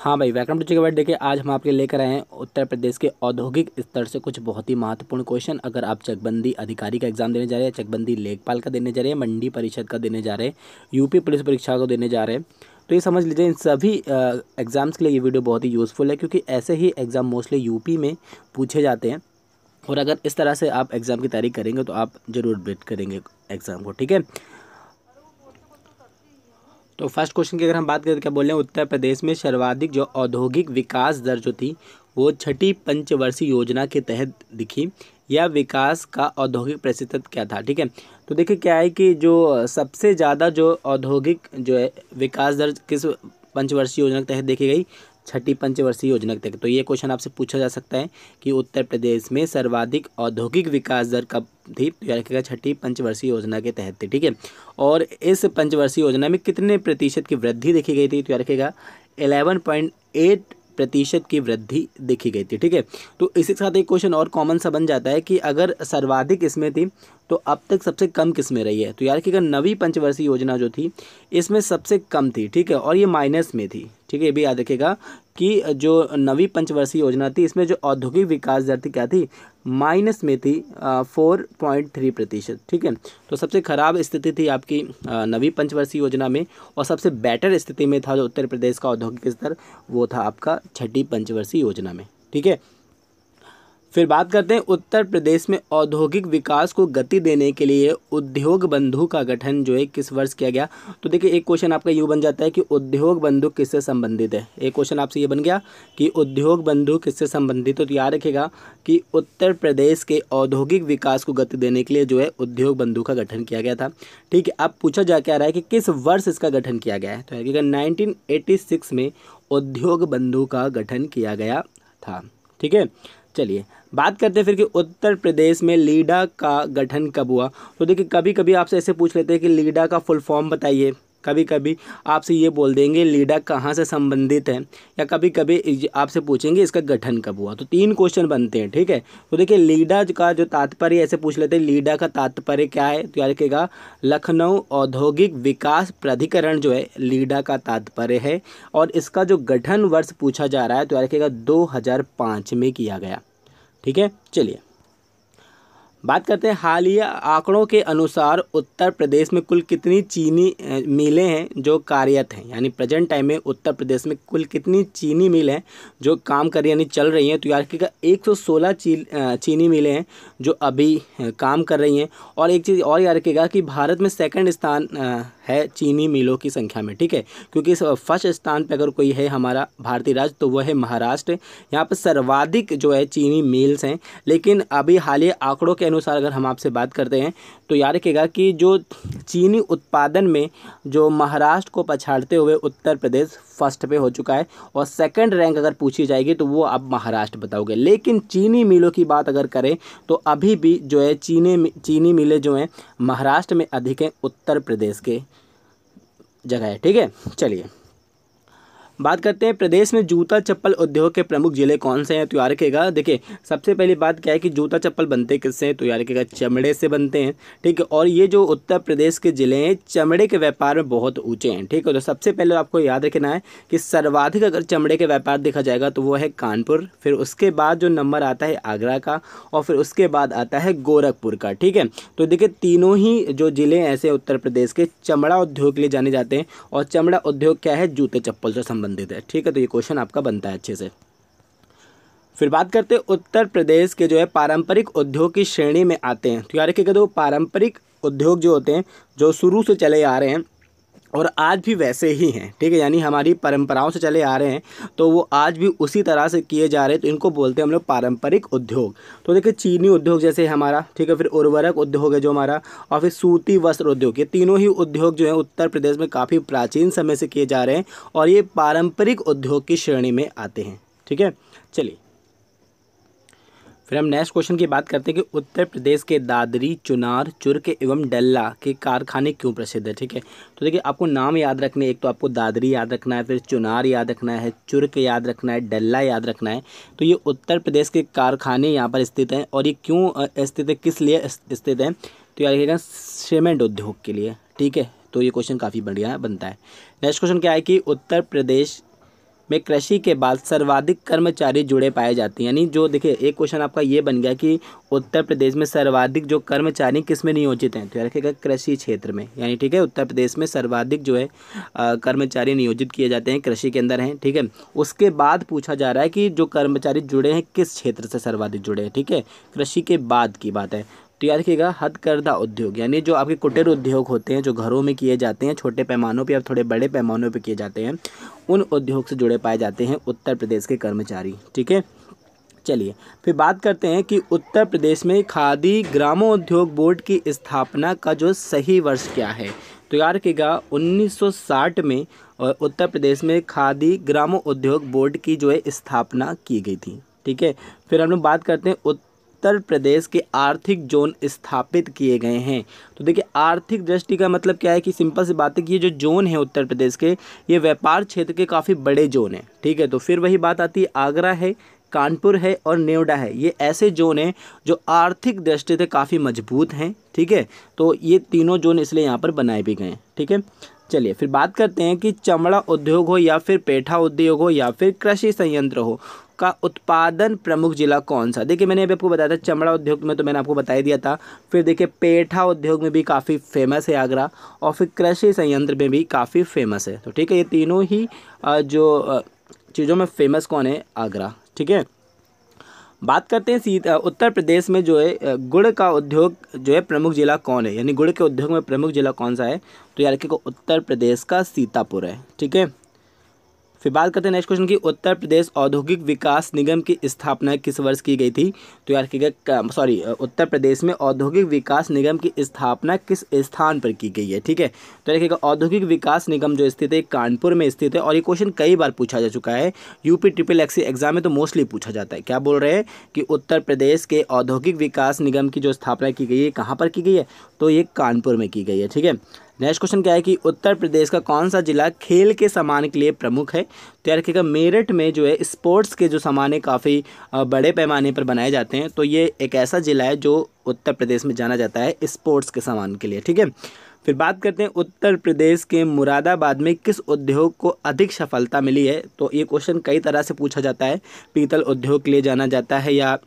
हाँ भाई welcome to chicken देखिए आज हम आपके लेकर आए हैं उत्तर प्रदेश के औद्योगिक स्तर से कुछ बहुत ही महत्वपूर्ण क्वेश्चन अगर आप चकबंदी अधिकारी का एग्जाम देने जा रहे हैं चकबंदी लेखपाल का देने जा रहे हैं मंडी परिषद का देने जा रहे हैं यूपी पुलिस परीक्षा को देने जा रहे हैं तो ये समझ लीजिए इन सभी एग्ज़ाम्स के लिए ये वीडियो बहुत ही यूज़फुल है क्योंकि ऐसे ही एग्ज़ाम मोस्टली यूपी में पूछे जाते हैं और अगर इस तरह से आप एग्ज़ाम की तैयारी करेंगे तो आप ज़रूर वेट करेंगे एग्ज़ाम को ठीक है तो फर्स्ट क्वेश्चन की अगर हम बात करें तो क्या बोले उत्तर प्रदेश में सर्वाधिक जो औद्योगिक विकास दर जो थी वो छठी पंचवर्षीय योजना के तहत दिखी या विकास का औद्योगिक प्रतिशत क्या था ठीक है तो देखिए क्या है कि जो सबसे ज़्यादा जो औद्योगिक जो है विकास दर किस पंचवर्षीय योजना के तहत देखी गई छठी पंचवर्षीय योजना के तहत तो ये क्वेश्चन आपसे पूछा जा सकता है कि उत्तर प्रदेश में सर्वाधिक औद्योगिक विकास दर कब थी तो याद रखेगा छठी पंचवर्षीय योजना के तहत थी ठीक है और इस पंचवर्षीय योजना में कितने प्रतिशत की वृद्धि देखी गई थी तो याद रखेगा एलेवन पॉइंट एट प्रतिशत की वृद्धि देखी गई थी ठीक है तो इसी के साथ एक क्वेश्चन और कॉमन सा बन जाता है कि अगर सर्वाधिक इसमें थी तो अब तक सबसे कम किस्में रही है तो यार कि अगर नवी पंचवर्षीय योजना जो थी इसमें सबसे कम थी ठीक है और ये माइनस में थी ठीक है ये भी याद रखेगा कि जो नवी पंचवर्षीय योजना थी इसमें जो औद्योगिक विकास दर थी क्या थी माइनस में थी फोर पॉइंट थ्री प्रतिशत ठीक है तो सबसे ख़राब स्थिति थी आपकी नवी पंचवर्षीय योजना में और सबसे बेटर स्थिति में था जो उत्तर प्रदेश का औद्योगिक स्तर वो था आपका छठी पंचवर्षीय योजना में ठीक है फिर बात करते हैं उत्तर प्रदेश में औद्योगिक विकास को गति देने के लिए उद्योग बंधु का गठन जो है किस वर्ष किया गया तो देखिए एक क्वेश्चन आपका यूँ बन जाता है कि उद्योग बंधु किससे संबंधित है एक क्वेश्चन आपसे ये बन गया कि उद्योग बंधु किससे संबंधित हो तो याद रखेगा कि उत्तर प्रदेश के औद्योगिक विकास को गति देने के लिए जो है उद्योग बंधु का गठन किया गया था ठीक है अब पूछा जा क्या रहा है कि किस वर्ष इसका गठन किया गया है तो याद नाइनटीन में उद्योग बंधु का गठन किया गया था ठीक है चलिए बात करते हैं फिर कि उत्तर प्रदेश में लीडा का गठन कब हुआ तो देखिए कभी कभी आपसे ऐसे पूछ लेते हैं कि लीडा का फुल फॉर्म बताइए कभी कभी आपसे ये बोल देंगे लीडा कहाँ से संबंधित है या कभी कभी आपसे पूछेंगे इसका गठन कब हुआ तो तीन क्वेश्चन बनते हैं ठीक है तो देखिए लीडा का जो तात्पर्य ऐसे पूछ लेते हैं लीडा का तात्पर्य क्या है तो याद रखेगा लखनऊ औद्योगिक विकास प्राधिकरण जो है लीडा का तात्पर्य है और इसका जो गठन वर्ष पूछा जा रहा है तो याद रखेगा दो में किया गया ठीक है चलिए बात करते हैं हालिया आंकड़ों के अनुसार उत्तर प्रदेश में कुल कितनी चीनी मिलें हैं जो कार्यरत हैं यानी प्रेजेंट टाइम में उत्तर प्रदेश में कुल कितनी चीनी मिल हैं जो काम कर रही यानी चल रही हैं तो यार एक सौ सोलह चीनी मिलें हैं जो अभी काम कर रही हैं और एक चीज़ और याद रखिएगा कि भारत में सेकंड स्थान है चीनी मिलों की संख्या में ठीक है क्योंकि फर्स्ट स्थान पर अगर कोई है हमारा भारतीय राज्य तो वह है महाराष्ट्र यहाँ पर सर्वाधिक जो है चीनी मिल्स हैं लेकिन अभी हाल ही आंकड़ों के अनुसार अगर हम आपसे बात करते हैं तो याद रखिएगा कि जो चीनी उत्पादन में जो महाराष्ट्र को पछाड़ते हुए उत्तर प्रदेश फर्स्ट पे हो चुका है और सेकंड रैंक अगर पूछी जाएगी तो वो आप महाराष्ट्र बताओगे लेकिन चीनी मिलों की बात अगर करें तो अभी भी जो है चीनी चीनी मिलें जो हैं महाराष्ट्र में अधिक हैं उत्तर प्रदेश के जगह है ठीक है चलिए बात करते हैं प्रदेश में जूता चप्पल उद्योग के प्रमुख जिले कौन से हैं तो यार रखेगा देखिए सबसे पहली बात क्या है कि जूता चप्पल बनते किससे हैं तो यार रखेगा चमड़े से बनते हैं ठीक है और ये जो उत्तर प्रदेश के ज़िले हैं चमड़े के व्यापार में बहुत ऊँचे हैं ठीक है तो सबसे पहले आपको याद रखना है कि सर्वाधिक अगर चमड़े के व्यापार देखा जाएगा तो वो है कानपुर फिर उसके बाद जो नंबर आता है आगरा का और फिर उसके बाद आता है गोरखपुर का ठीक है तो देखिए तीनों ही जो ज़िले ऐसे उत्तर प्रदेश के चमड़ा उद्योग के लिए जाने जाते हैं और चमड़ा उद्योग क्या है जूते चप्पल से संबंधित संबंधित है ठीक है तो ये क्वेश्चन आपका बनता है अच्छे से फिर बात करते हैं उत्तर प्रदेश के जो है पारंपरिक उद्योग की श्रेणी में आते हैं तो यार देखिएगा तो पारंपरिक उद्योग जो होते हैं जो शुरू से चले आ रहे हैं और आज भी वैसे ही हैं ठीक है यानी हमारी परंपराओं से चले आ रहे हैं तो वो आज भी उसी तरह से किए जा रहे हैं तो इनको बोलते हैं हम लोग पारंपरिक उद्योग तो देखिए चीनी उद्योग जैसे हमारा ठीक है फिर उर्वरक उद्योग है जो हमारा और फिर सूती वस्त्र उद्योग ये तीनों ही उद्योग जो है उत्तर प्रदेश में काफ़ी प्राचीन समय से किए जा रहे हैं और ये पारंपरिक उद्योग की श्रेणी में आते हैं ठीक है चलिए फिर हम नेक्स्ट क्वेश्चन की बात करते हैं कि उत्तर प्रदेश के दादरी चुनार चुर्क एवं डल्ला के कारखाने क्यों प्रसिद्ध है ठीक है तो देखिए आपको नाम याद रखने एक तो आपको दादरी याद रखना है फिर चुनार याद रखना है चुर्क याद रखना है डल्ला याद रखना है तो ये उत्तर प्रदेश के कारखाने यहाँ पर स्थित हैं और ये क्यों स्थित है किस लिए स्थित हैं तो याद रखिएगा सीमेंट उद्योग के लिए ठीक है तो ये क्वेश्चन काफ़ी बढ़िया बनता है नेक्स्ट क्वेश्चन क्या है कि उत्तर प्रदेश में कृषि के बाद सर्वाधिक कर्मचारी जुड़े पाए जाते हैं यानी जो देखिए एक क्वेश्चन आपका ये बन गया कि उत्तर प्रदेश में सर्वाधिक जो कर्मचारी किस में नियोजित हैं तो यह रखेगा कृषि क्षेत्र में यानी ठीक है उत्तर प्रदेश में सर्वाधिक जो है कर्मचारी नियोजित किए जाते हैं कृषि के अंदर हैं ठीक है उसके बाद पूछा जा रहा है कि जो कर्मचारी जुड़े हैं किस क्षेत्र से सर्वाधिक जुड़े हैं ठीक है कृषि के बाद की बात है तो याद रखिएगा हथकरघा उद्योग यानी जो आपके कुटीर उद्योग होते हैं जो घरों में किए जाते हैं छोटे पैमानों पर या थोड़े बड़े पैमानों पर किए जाते हैं उन उद्योग से जुड़े पाए जाते हैं उत्तर प्रदेश के कर्मचारी ठीक है चलिए फिर बात करते हैं कि उत्तर प्रदेश में खादी उद्योग बोर्ड की स्थापना का जो सही वर्ष क्या है तो याद रखिएगा 1960 में उत्तर प्रदेश में खादी उद्योग बोर्ड की जो है स्थापना की गई थी ठीक है फिर हम लोग बात करते हैं उत्तर प्रदेश के आर्थिक जोन स्थापित किए गए हैं तो देखिए आर्थिक दृष्टि का मतलब क्या है कि सिंपल सी बात है कि ये जो जोन है उत्तर प्रदेश के ये व्यापार क्षेत्र के काफ़ी बड़े जोन हैं ठीक है तो फिर वही बात आती है आगरा है कानपुर है और नोएडा है ये ऐसे जोन हैं जो आर्थिक दृष्टि से काफ़ी मजबूत हैं ठीक है तो ये तीनों जोन इसलिए यहाँ पर बनाए भी गए हैं ठीक है चलिए फिर बात करते हैं कि चमड़ा उद्योग हो या फिर पेठा उद्योग हो या फिर कृषि संयंत्र हो का उत्पादन प्रमुख जिला कौन सा देखिए मैंने अभी आपको बताया था चमड़ा उद्योग में तो मैंने आपको बताया दिया था फिर देखिए पेठा उद्योग में भी काफ़ी फेमस है आगरा और फिर कृषि संयंत्र में भी काफ़ी फेमस है तो ठीक है ये तीनों ही जो चीज़ों में फेमस कौन है आगरा ठीक है बात करते हैं सीधा उत्तर प्रदेश में जो है गुड़ का उद्योग जो है प्रमुख ज़िला कौन है यानी गुड़ के उद्योग में प्रमुख ज़िला कौन सा है तो यार को उत्तर प्रदेश का सीतापुर है ठीक है फिर बात करते हैं नेक्स्ट क्वेश्चन की उत्तर प्रदेश औद्योगिक विकास निगम की स्थापना किस वर्ष की गई थी तो यार की गई सॉरी उत्तर प्रदेश में औद्योगिक विकास निगम की स्थापना किस स्थान पर की गई है ठीक है तो देखिएगा औद्योगिक विकास निगम जो स्थित है कानपुर में स्थित है और ये क्वेश्चन कई बार पूछा जा चुका है यूपी ट्रिपल एक्सी एग्जाम में तो मोस्टली पूछा जाता है क्या बोल रहे हैं कि उत्तर प्रदेश के औद्योगिक विकास निगम की जो स्थापना की गई है कहाँ पर की गई है तो ये कानपुर में की गई है ठीक है नेक्स्ट क्वेश्चन क्या है कि उत्तर प्रदेश का कौन सा जिला खेल के सामान के लिए प्रमुख है तो यार रखिएगा मेरठ में जो है स्पोर्ट्स के जो सामान है काफ़ी बड़े पैमाने पर बनाए जाते हैं तो ये एक ऐसा जिला है जो उत्तर प्रदेश में जाना जाता है स्पोर्ट्स के सामान के लिए ठीक है फिर बात करते हैं उत्तर प्रदेश के मुरादाबाद में किस उद्योग को अधिक सफलता मिली है तो ये क्वेश्चन कई तरह से पूछा जाता है पीतल उद्योग के लिए जाना जाता है या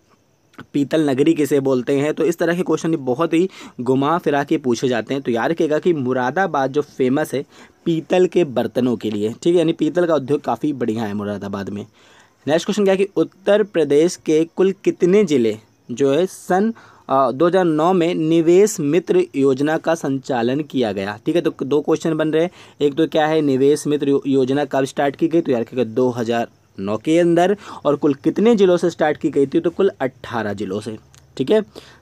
पीतल नगरी किसे बोलते हैं तो इस तरह के क्वेश्चन बहुत ही घुमा फिरा के पूछे जाते हैं तो याद रखिएगा कि मुरादाबाद जो फेमस है पीतल के बर्तनों के लिए ठीक है यानी पीतल का उद्योग काफ़ी बढ़िया है मुरादाबाद में नेक्स्ट क्वेश्चन क्या है कि उत्तर प्रदेश के कुल कितने ज़िले जो है सन आ, 2009 में निवेश मित्र योजना का संचालन किया गया ठीक है तो दो क्वेश्चन बन रहे हैं एक तो क्या है निवेश मित्र योजना कब स्टार्ट की गई तो यार क्या दो हज़ार नौ के अंदर और कुल कितने ज़िलों से स्टार्ट की गई थी तो कुल अट्ठारह ज़िलों से ठीक है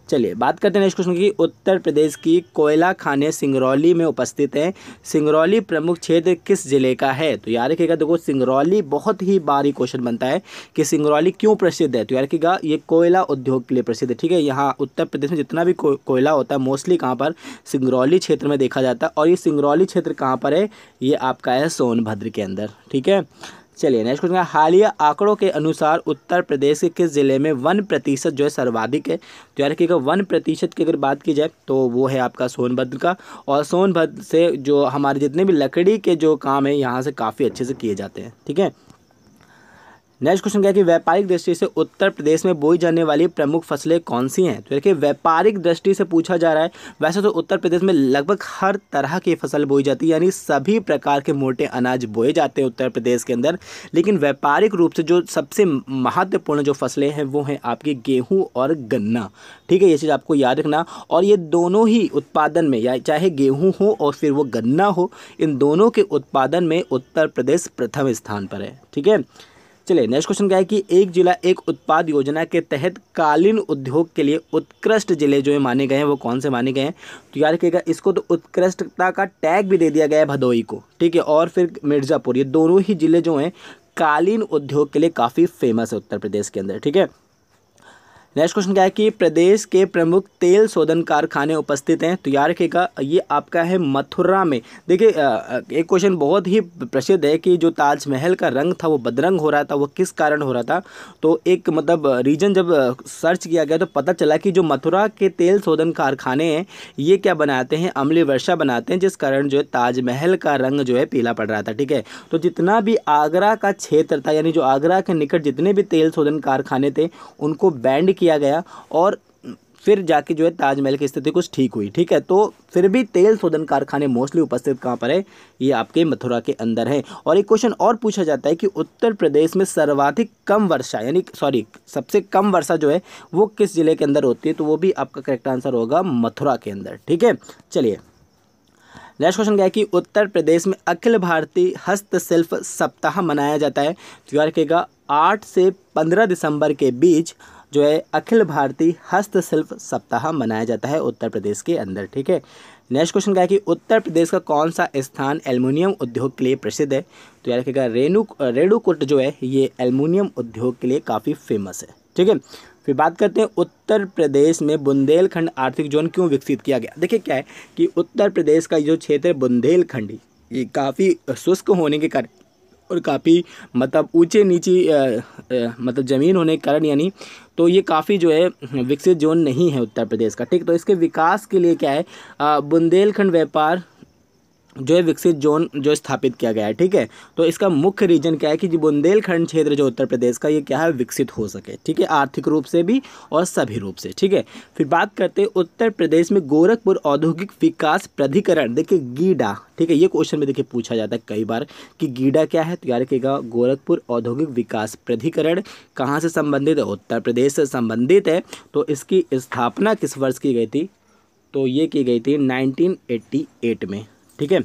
चलिए बात करते हैं नेक्स्ट क्वेश्चन की उत्तर प्रदेश की कोयला खाने सिंगरौली में उपस्थित हैं सिंगरौली प्रमुख क्षेत्र किस जिले का है तो याद रखिएगा देखो सिंगरौली बहुत ही बारी क्वेश्चन बनता है कि सिंगरौली क्यों प्रसिद्ध है तो याद रखिएगा ये कोयला उद्योग के लिए प्रसिद्ध है ठीक है यहाँ उत्तर प्रदेश में जितना भी कोयला होता है मोस्टली कहाँ पर सिंगरौली क्षेत्र में देखा जाता है और ये सिंगरौली क्षेत्र कहाँ पर है ये आपका है सोनभद्र के अंदर ठीक है चलिए नेक्स्ट क्वेश्चन हालिया आंकड़ों के अनुसार उत्तर प्रदेश के किस ज़िले में वन प्रतिशत जो है सर्वाधिक है तो यार रखिएगा वन प्रतिशत की अगर बात की जाए तो वो है आपका सोनभद्र का और सोनभद्र से जो हमारे जितने भी लकड़ी के जो काम है यहाँ से काफ़ी अच्छे से किए जाते हैं ठीक है नेक्स्ट क्वेश्चन क्या है कि व्यापारिक दृष्टि से उत्तर प्रदेश में बोई जाने वाली प्रमुख फसलें कौन सी हैं तो देखिए व्यापारिक दृष्टि से पूछा जा रहा है वैसे तो उत्तर प्रदेश में लगभग हर तरह की फसल बोई जाती है यानी सभी प्रकार के मोटे अनाज बोए जाते हैं उत्तर प्रदेश के अंदर लेकिन व्यापारिक रूप से जो सबसे महत्वपूर्ण जो फसलें हैं वो हैं आपकी गेहूँ और गन्ना ठीक है ये चीज़ आपको याद रखना और ये दोनों ही उत्पादन में या चाहे गेहूँ हो और फिर वो गन्ना हो इन दोनों के उत्पादन में उत्तर प्रदेश प्रथम स्थान पर है ठीक है चलिए नेक्स्ट क्वेश्चन क्या है कि एक जिला एक उत्पाद योजना के तहत कालीन उद्योग के लिए उत्कृष्ट जिले जो है माने गए हैं वो कौन से माने गए हैं तो याद रखिएगा इसको तो उत्कृष्टता का टैग भी दे दिया गया है भदोई को ठीक है और फिर मिर्ज़ापुर ये दोनों ही जिले जो हैं कालीन उद्योग के लिए काफ़ी फेमस है उत्तर प्रदेश के अंदर ठीक है नेक्स्ट क्वेश्चन क्या है कि प्रदेश के प्रमुख तेल शोधन कारखाने उपस्थित हैं तो याद रखिएगा ये आपका है मथुरा में देखिए एक क्वेश्चन बहुत ही प्रसिद्ध है कि जो ताजमहल का रंग था वो बदरंग हो रहा था वो किस कारण हो रहा था तो एक मतलब रीजन जब सर्च किया गया तो पता चला कि जो मथुरा के तेल शोधन कारखाने हैं ये क्या बनाते हैं अमली वर्षा बनाते हैं जिस कारण जो है ताजमहल का रंग जो है पीला पड़ रहा था ठीक है तो जितना भी आगरा का क्षेत्र था यानी जो आगरा के निकट जितने भी तेल शोधन कारखाने थे उनको बैंड किया किया गया और फिर जाके जो है ताजमहल की स्थिति कुछ ठीक हुई ठीक है तो फिर भी तेल शोधन कारखाने मोस्टली उपस्थित कहाँ पर है ये आपके मथुरा के अंदर है और एक क्वेश्चन और पूछा जाता है कि उत्तर प्रदेश में सर्वाधिक कम वर्षा यानी सॉरी सबसे कम वर्षा जो है वो किस ज़िले के अंदर होती है तो वो भी आपका करेक्ट आंसर होगा मथुरा के अंदर ठीक है चलिए नेक्स्ट क्वेश्चन क्या है कि उत्तर प्रदेश में अखिल भारतीय हस्तशिल्प सप्ताह मनाया जाता है तो यार कहेगा आठ से पंद्रह दिसंबर के बीच जो है अखिल भारतीय हस्तशिल्प सप्ताह मनाया जाता है उत्तर प्रदेश के अंदर ठीक है नेक्स्ट क्वेश्चन क्या है कि उत्तर प्रदेश का कौन सा स्थान एल्युमिनियम उद्योग के लिए प्रसिद्ध है तो याद रखिएगा रेणु रेणुकुट जो है ये एल्युमिनियम उद्योग के लिए काफ़ी फेमस है ठीक है फिर बात करते हैं उत्तर प्रदेश में बुंदेलखंड आर्थिक जोन क्यों विकसित किया गया देखिए क्या है कि उत्तर प्रदेश का जो क्षेत्र है बुंदेलखंड ये काफ़ी शुष्क होने के कारण और काफ़ी मतलब ऊंचे नीचे मतलब ज़मीन होने के कारण यानी तो ये काफ़ी जो है विकसित जोन नहीं है उत्तर प्रदेश का ठीक तो इसके विकास के लिए क्या है बुंदेलखंड व्यापार जो है विकसित जोन जो स्थापित किया गया है ठीक है तो इसका मुख्य रीजन क्या है कि बुंदेलखंड क्षेत्र जो उत्तर प्रदेश का ये क्या है विकसित हो सके ठीक है आर्थिक रूप से भी और सभी रूप से ठीक है फिर बात करते हैं उत्तर प्रदेश में गोरखपुर औद्योगिक विकास प्राधिकरण देखिए गीडा ठीक है ये क्वेश्चन में देखिए पूछा जाता है कई बार कि गीडा क्या है तो यार रखिएगा गोरखपुर औद्योगिक विकास प्राधिकरण कहाँ से संबंधित है उत्तर प्रदेश से संबंधित है तो इसकी स्थापना किस वर्ष की गई थी तो ये की गई थी नाइनटीन में ठीक है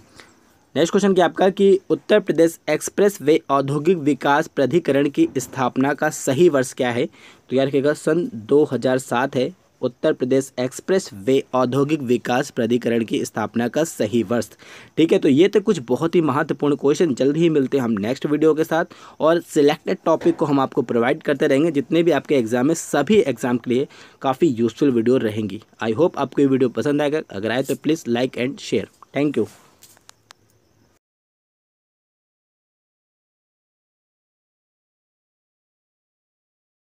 नेक्स्ट क्वेश्चन क्या आपका कि उत्तर प्रदेश एक्सप्रेस वे औद्योगिक विकास प्राधिकरण की स्थापना का सही वर्ष क्या है तो यार रखिएगा सन 2007 है उत्तर प्रदेश एक्सप्रेस वे औद्योगिक विकास प्राधिकरण की स्थापना का सही वर्ष ठीक है तो ये तो कुछ बहुत ही महत्वपूर्ण क्वेश्चन जल्द ही मिलते हैं हम नेक्स्ट वीडियो के साथ और सिलेक्टेड टॉपिक को हम आपको प्रोवाइड करते रहेंगे जितने भी आपके एग्जाम में सभी एग्जाम के लिए काफ़ी यूजफुल वीडियो रहेंगी आई होप आपको ये वीडियो पसंद आएगा अगर आए तो please like and share thank you